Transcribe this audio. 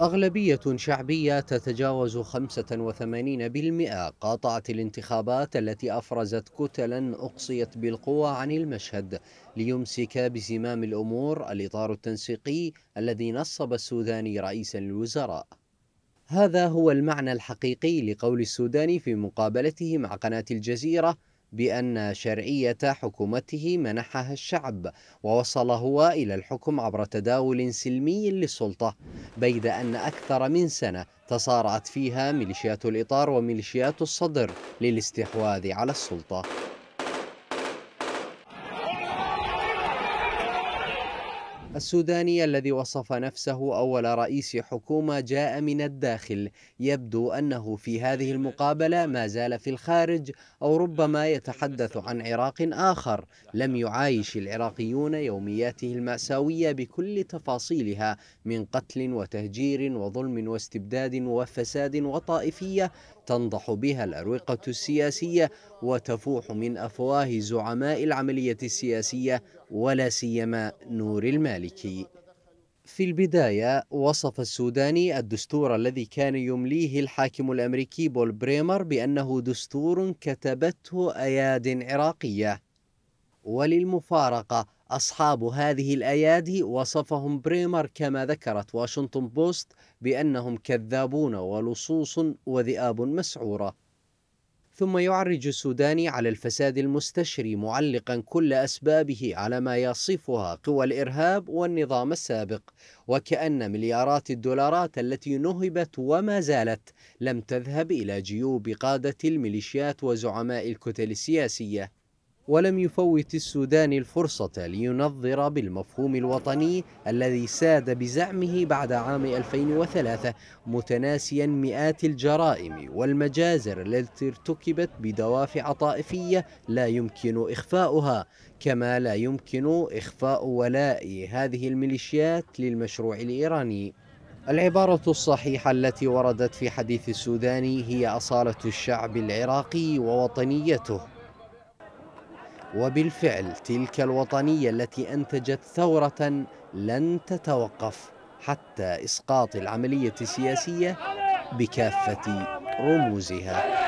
أغلبية شعبية تتجاوز 85% قاطعت الانتخابات التي أفرزت كتلا أقصيت بالقوى عن المشهد ليمسك بزمام الأمور الإطار التنسيقي الذي نصب السوداني رئيسا للوزراء هذا هو المعنى الحقيقي لقول السوداني في مقابلته مع قناة الجزيرة بأن شرعية حكومته منحها الشعب ووصل هو إلى الحكم عبر تداول سلمي للسلطة بيد أن أكثر من سنة تصارعت فيها ميليشيات الإطار وميليشيات الصدر للاستحواذ على السلطة السوداني الذي وصف نفسه أول رئيس حكومة جاء من الداخل يبدو أنه في هذه المقابلة ما زال في الخارج أو ربما يتحدث عن عراق آخر لم يعايش العراقيون يومياته المأساوية بكل تفاصيلها من قتل وتهجير وظلم واستبداد وفساد وطائفية تنضح بها الأروقة السياسية وتفوح من أفواه زعماء العملية السياسية ولا سيما نور المالكي في البداية وصف السوداني الدستور الذي كان يمليه الحاكم الأمريكي بول بريمر بأنه دستور كتبته أياد عراقية وللمفارقة أصحاب هذه الأيادي وصفهم بريمر كما ذكرت واشنطن بوست بأنهم كذابون ولصوص وذئاب مسعورة ثم يعرج السوداني على الفساد المستشري معلقا كل أسبابه على ما يصفها قوى الإرهاب والنظام السابق وكأن مليارات الدولارات التي نهبت وما زالت لم تذهب إلى جيوب قادة الميليشيات وزعماء الكتل السياسية ولم يفوت السوداني الفرصة لينظر بالمفهوم الوطني الذي ساد بزعمه بعد عام 2003 متناسيا مئات الجرائم والمجازر التي ارتكبت بدوافع طائفية لا يمكن إخفاؤها كما لا يمكن إخفاء ولاء هذه الميليشيات للمشروع الإيراني العبارة الصحيحة التي وردت في حديث السوداني هي أصالة الشعب العراقي ووطنيته وبالفعل تلك الوطنية التي أنتجت ثورة لن تتوقف حتى إسقاط العملية السياسية بكافة رموزها